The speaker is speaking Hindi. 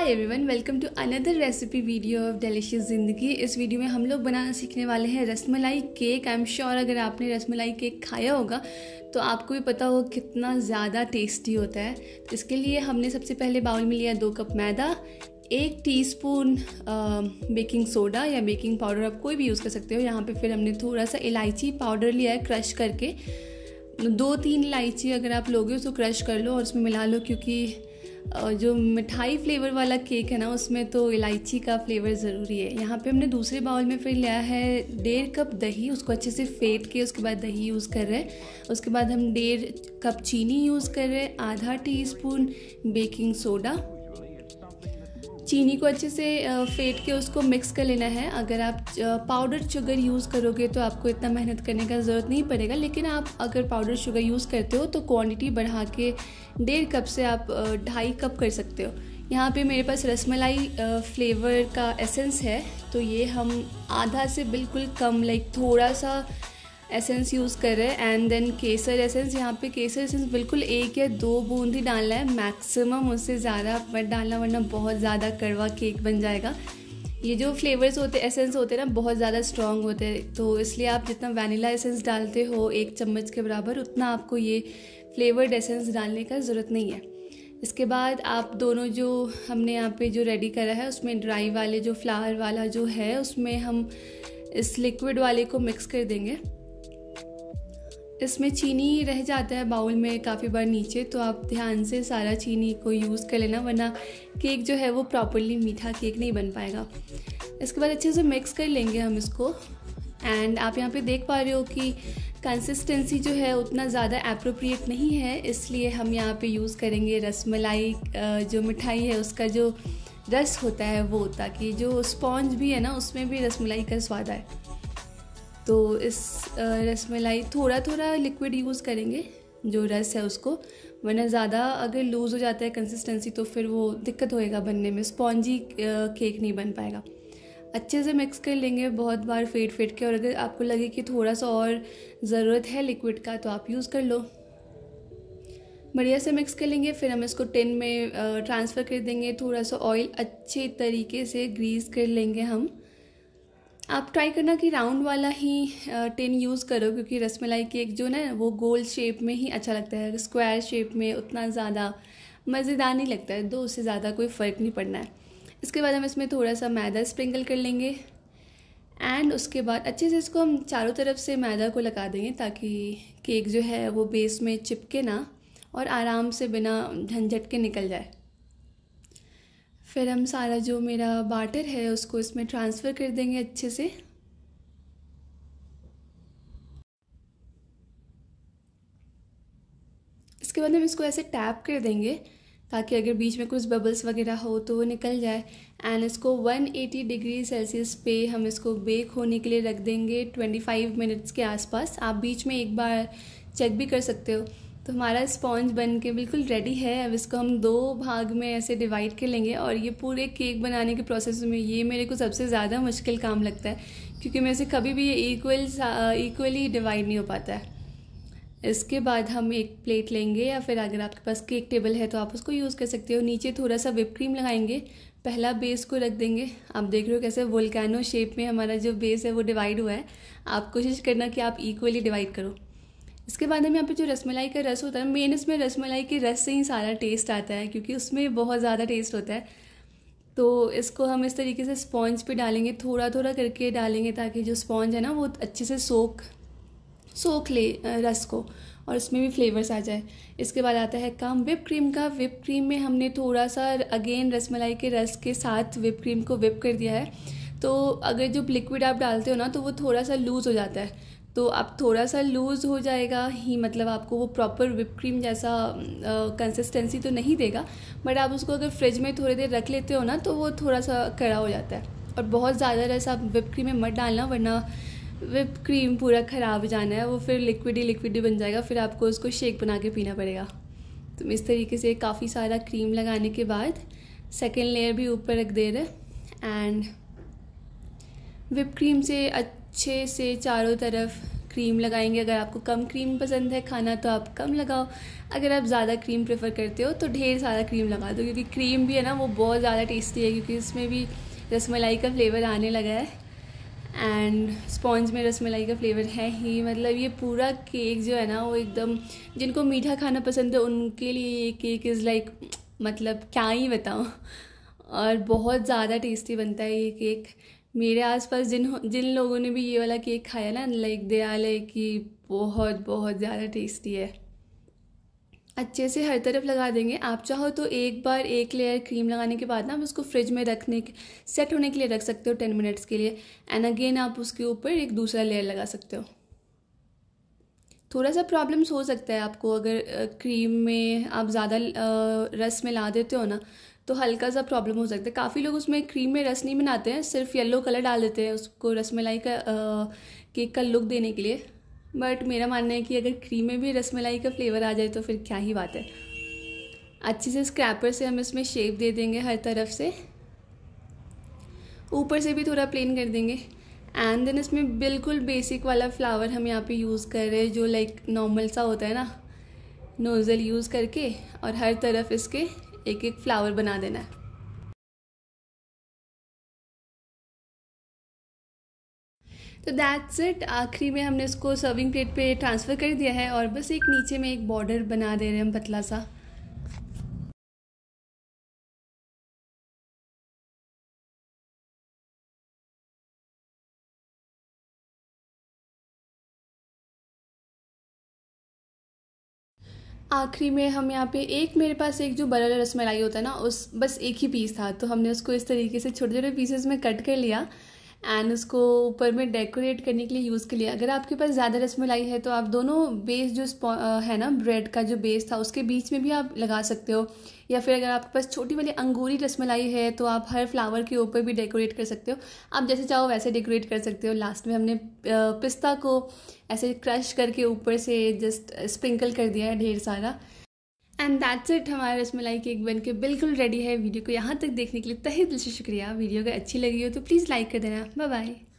hi everyone welcome to another recipe video of delicious Zindagi इस वीडियो में हम लोग बनाना सीखने वाले हैं rasmalai cake I am sure अगर आपने रसमलाई केक खाया होगा तो आपको भी पता हो कितना ज़्यादा टेस्टी होता है तो इसके लिए हमने सबसे पहले बाउल में लिया दो कप मैदा एक टीस्पून बेकिंग सोडा या बेकिंग पाउडर आप कोई भी यूज़ कर सकते हो यहाँ पर फिर हमने थोड़ा सा इलायची पाउडर लिया है क्रश करके दो तीन इलायची अगर आप लोगे उसको क्रश कर लो और उसमें मिला लो क्योंकि जो मिठाई फ्लेवर वाला केक है ना उसमें तो इलायची का फ्लेवर ज़रूरी है यहाँ पे हमने दूसरे बाउल में फिर लिया है डेढ़ कप दही उसको अच्छे से फेंट के उसके बाद दही यूज़ कर रहे हैं उसके बाद हम डेढ़ कप चीनी यूज़ कर रहे हैं आधा टीस्पून बेकिंग सोडा चीनी को अच्छे से फेंट के उसको मिक्स कर लेना है अगर आप पाउडर शुगर यूज़ करोगे तो आपको इतना मेहनत करने का ज़रूरत नहीं पड़ेगा लेकिन आप अगर पाउडर शुगर यूज़ करते हो तो क्वांटिटी बढ़ा के डेढ़ कप से आप ढाई कप कर सकते हो यहाँ पे मेरे पास रसमलाई फ्लेवर का एसेंस है तो ये हम आधा से बिल्कुल कम लाइक थोड़ा सा एसेंस यूज़ कर रहे हैं एंड देन केसर एसेंस यहाँ पे केसर एसेंस बिल्कुल एक या दो बूंद ही डालना है मैक्सिमम उससे ज़्यादा मत डालना वरना बहुत ज़्यादा कड़वा केक बन जाएगा ये जो फ्लेवर्स होते एसेंस होते हैं ना बहुत ज़्यादा स्ट्रॉन्ग होते हैं तो इसलिए आप जितना वैनिला एसेंस डालते हो एक चम्मच के बराबर उतना आपको ये फ्लेवर्ड एसेंस डालने का ज़रूरत नहीं है इसके बाद आप दोनों जो हमने यहाँ पे जो रेडी करा है उसमें ड्राई वाले जो फ्लावर वाला जो है उसमें हम इस लिक्विड वाले को मिक्स कर देंगे इसमें चीनी रह जाता है बाउल में काफ़ी बार नीचे तो आप ध्यान से सारा चीनी को यूज़ कर लेना वरना केक जो है वो प्रॉपरली मीठा केक नहीं बन पाएगा इसके बाद अच्छे से मिक्स कर लेंगे हम इसको एंड आप यहाँ पे देख पा रहे हो कि कंसिस्टेंसी जो है उतना ज़्यादा अप्रोप्रिएट नहीं है इसलिए हम यहाँ पे यूज़ करेंगे रसमलाई जो मिठाई है उसका जो रस होता है वो ताकि जो स्पॉन्ज भी है ना उसमें भी रसमलाई का स्वाद आए तो इस रस मलाई थोड़ा थोड़ा लिक्विड यूज़ करेंगे जो रस है उसको वरना ज़्यादा अगर लूज़ हो जाता है कंसिस्टेंसी तो फिर वो दिक्कत होएगा बनने में स्पॉन्जी केक नहीं बन पाएगा अच्छे से मिक्स कर लेंगे बहुत बार फेट फेट के और अगर आपको लगे कि थोड़ा सा और ज़रूरत है लिक्विड का तो आप यूज़ कर लो बढ़िया से मिक्स कर लेंगे फिर हम इसको टिन में ट्रांसफ़र कर देंगे थोड़ा सा ऑयल अच्छे तरीके से ग्रीस कर लेंगे हम आप ट्राई करना कि राउंड वाला ही टिन यूज़ करो क्योंकि रसमलाई केक जो ना वो गोल शेप में ही अच्छा लगता है स्क्वायर शेप में उतना ज़्यादा मज़ेदार नहीं लगता है दो तो उससे ज़्यादा कोई फ़र्क नहीं पड़ना है इसके बाद हम इसमें थोड़ा सा मैदा स्प्रिंकल कर लेंगे एंड उसके बाद अच्छे से इसको हम चारों तरफ से मैदा को लगा देंगे ताकि केक जो है वो बेस में चिपके ना और आराम से बिना झंझट के निकल जाए फिर हम सारा जो मेरा बाटर है उसको इसमें ट्रांसफ़र कर देंगे अच्छे से इसके बाद हम इसको ऐसे टैप कर देंगे ताकि अगर बीच में कुछ बबल्स वगैरह हो तो वो निकल जाए एंड इसको 180 डिग्री सेल्सियस पे हम इसको बेक होने के लिए रख देंगे 25 मिनट्स के आसपास आप बीच में एक बार चेक भी कर सकते हो तो हमारा स्पॉन्ज बन के बिल्कुल रेडी है अब इसको हम दो भाग में ऐसे डिवाइड कर लेंगे और ये पूरे केक बनाने के प्रोसेस में ये मेरे को सबसे ज़्यादा मुश्किल काम लगता है क्योंकि मेरे से कभी भी ये इक्वल इक्वली डिवाइड नहीं हो पाता है इसके बाद हम एक प्लेट लेंगे या फिर अगर आपके पास केक टेबल है तो आप उसको यूज़ कर सकते हो नीचे थोड़ा सा विप क्रीम लगाएंगे पहला बेस को रख देंगे आप देख रहे हो कैसे वोल्कैनो शेप में हमारा जो बेस है वो डिवाइड हुआ है आप कोशिश करना कि आप इक्वली डिवाइड करो इसके बाद हम यहाँ पे जो रसमलाई का रस होता है मेन इसमें रसमलाई के रस से ही सारा टेस्ट आता है क्योंकि उसमें बहुत ज़्यादा टेस्ट होता है तो इसको हम इस तरीके से स्पॉन्ज पे डालेंगे थोड़ा थोड़ा करके डालेंगे ताकि जो स्पॉन्ज है ना वो अच्छे से सोख सोख ले रस को और इसमें भी फ्लेवर्स आ जाए इसके बाद आता है काम विप क्रीम का विप क्रीम में हमने थोड़ा सा अगेन रसमलाई के रस के साथ विप क्रीम को विप कर दिया है तो अगर जो लिक्विड आप डालते हो ना तो वो थोड़ा सा लूज़ हो जाता है तो आप थोड़ा सा लूज़ हो जाएगा ही मतलब आपको वो प्रॉपर विप क्रीम जैसा कंसिस्टेंसी तो नहीं देगा बट आप उसको अगर फ्रिज में थोड़ी देर रख लेते हो ना तो वो थोड़ा सा कड़ा हो जाता है और बहुत ज़्यादा रस आप विप क्रीम में मत डालना वरना विप क्रीम पूरा ख़राब जाना है वो फिर लिक्विड ही लिक्विड ही बन जाएगा फिर आपको उसको शेक बना के पीना पड़ेगा तो इस तरीके से काफ़ी सारा क्रीम लगाने के बाद सेकेंड लेयर भी ऊपर रख दे रहे एंड विप क्रीम से अच्छे से चारों तरफ क्रीम लगाएंगे अगर आपको कम क्रीम पसंद है खाना तो आप कम लगाओ अगर आप ज़्यादा क्रीम प्रेफर करते हो तो ढेर सारा क्रीम लगा दो क्योंकि क्रीम भी है ना वो बहुत ज़्यादा टेस्टी है क्योंकि इसमें भी रसमलाई का फ्लेवर आने लगा है एंड स्पॉन्ज में रसमलाई का फ्लेवर है ही मतलब ये पूरा केक जो है ना वो एकदम जिनको मीठा खाना पसंद है उनके लिए ये केक इज़ लाइक मतलब क्या ही बताऊँ और बहुत ज़्यादा टेस्टी बनता है ये केक मेरे आसपास जिन जिन लोगों ने भी ये वाला केक खाया ना लाइक दे आल है कि बहुत बहुत ज़्यादा टेस्टी है अच्छे से हर तरफ लगा देंगे आप चाहो तो एक बार एक लेयर क्रीम लगाने के बाद ना आप उसको फ्रिज में रखने के सेट होने के लिए रख सकते हो टेन मिनट्स के लिए एंड अगेन आप उसके ऊपर एक दूसरा लेयर लगा सकते हो थोड़ा सा प्रॉब्लम्स हो सकता है आपको अगर क्रीम में आप ज़्यादा रस में ला देते हो ना तो हल्का सा प्रॉब्लम हो सकता है काफ़ी लोग उसमें क्रीम में रस नहीं बनाते हैं सिर्फ येलो कलर डाल देते हैं उसको रसमलाई का केक का लुक देने के लिए बट मेरा मानना है कि अगर क्रीम में भी रसमलाई का फ्लेवर आ जाए तो फिर क्या ही बात है अच्छे से स्क्रैपर से हम इसमें शेप दे देंगे हर तरफ से ऊपर से भी थोड़ा प्लेन कर देंगे एंड देन इसमें बिल्कुल बेसिक वाला फ्लावर हम यहाँ पे यूज़ कर रहे हैं जो लाइक नॉर्मल सा होता है ना नोज़ल यूज़ करके और हर तरफ इसके एक एक फ्लावर बना देना है तो दैट्स इट आखिरी में हमने इसको सर्विंग प्लेट पे ट्रांसफ़र कर दिया है और बस एक नीचे में एक बॉर्डर बना दे रहे हैं हम पतला सा आखिरी में हम यहाँ पे एक मेरे पास एक जो बड़ा रसमलाई होता है ना उस बस एक ही पीस था तो हमने उसको इस तरीके से छोटे छोटे पीसेस में कट कर लिया एंड उसको ऊपर में डेकोरेट करने के लिए यूज़ के लिए अगर आपके पास ज़्यादा रसमलाई है तो आप दोनों बेस जो है ना ब्रेड का जो बेस था उसके बीच में भी आप लगा सकते हो या फिर अगर आपके पास छोटी वाली अंगूरी रसमलाई है तो आप हर फ्लावर के ऊपर भी डेकोरेट कर सकते हो आप जैसे चाहो वैसे डेकोरेट कर सकते हो लास्ट में हमने पिस्ता को ऐसे क्रश करके ऊपर से जस्ट स्प्रिंकल कर दिया है ढेर सारा एंड दैट्स इट हमारे रसमलाई केक बन के बिल्कुल रेडी है वीडियो को यहाँ तक देखने के लिए तहे दिल से शुक्रिया वीडियो अगर अच्छी लगी हो तो प्लीज़ लाइक कर देना बाय बाय